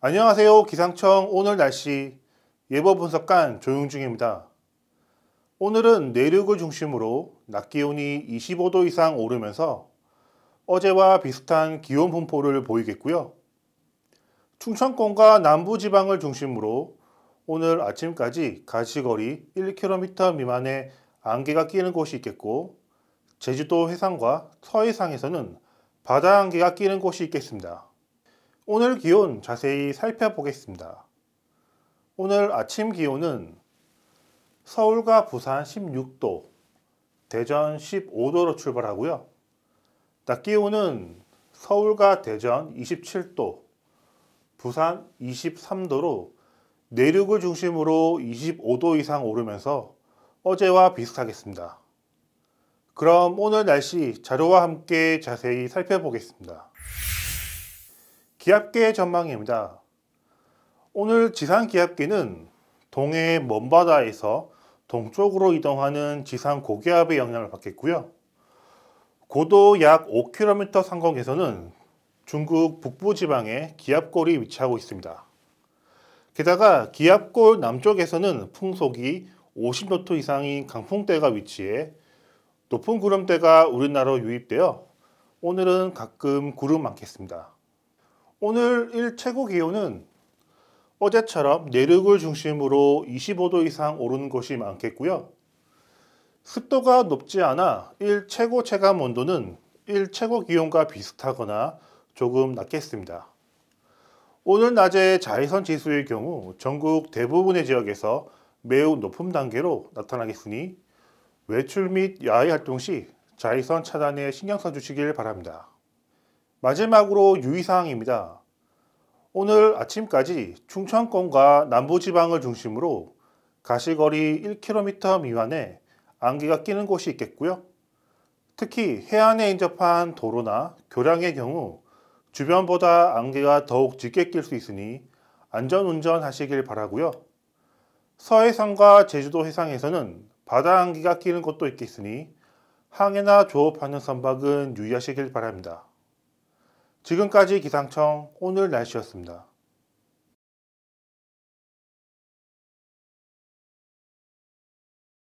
안녕하세요 기상청 오늘 날씨 예보 분석관 조용중입니다. 오늘은 내륙을 중심으로 낮 기온이 25도 이상 오르면서 어제와 비슷한 기온 분포를 보이겠고요. 충청권과 남부지방을 중심으로 오늘 아침까지 가시거리 1km 미만의 안개가 끼는 곳이 있겠고 제주도 해상과 서해상에서는 바다 안개가 끼는 곳이 있겠습니다. 오늘 기온 자세히 살펴보겠습니다. 오늘 아침 기온은 서울과 부산 16도, 대전 15도로 출발하고요. 낮 기온은 서울과 대전 27도, 부산 23도로 내륙을 중심으로 25도 이상 오르면서 어제와 비슷하겠습니다. 그럼 오늘 날씨 자료와 함께 자세히 살펴보겠습니다. 기압계 전망입니다. 오늘 지상 기압계는 동해 먼바다에서 동쪽으로 이동하는 지상 고기압의 영향을 받겠고요. 고도 약 5km 상공에서는 중국 북부 지방의 기압골이 위치하고 있습니다. 게다가 기압골 남쪽에서는 풍속이 50노트 이상인 강풍대가 위치해 높은 구름대가 우리나라로 유입되어 오늘은 가끔 구름 많겠습니다. 오늘 일 최고 기온은 어제처럼 내륙을 중심으로 25도 이상 오른 곳이 많겠고요. 습도가 높지 않아 일 최고 체감 온도는 일 최고 기온과 비슷하거나 조금 낮겠습니다. 오늘 낮에 자외선 지수의 경우 전국 대부분의 지역에서 매우 높은 단계로 나타나겠으니 외출 및 야외 활동 시 자외선 차단에 신경 써주시길 바랍니다. 마지막으로 유의사항입니다. 오늘 아침까지 충청권과 남부지방을 중심으로 가시거리 1km 미만에 안개가 끼는 곳이 있겠고요. 특히 해안에 인접한 도로나 교량의 경우 주변보다 안개가 더욱 짙게 낄 수 있으니 안전운전 하시길 바라고요. 서해상과 제주도 해상에서는 바다 안개가 끼는 곳도 있겠으니 항해나 조업하는 선박은 유의하시길 바랍니다. 지금까지 기상청 오늘 날씨였습니다.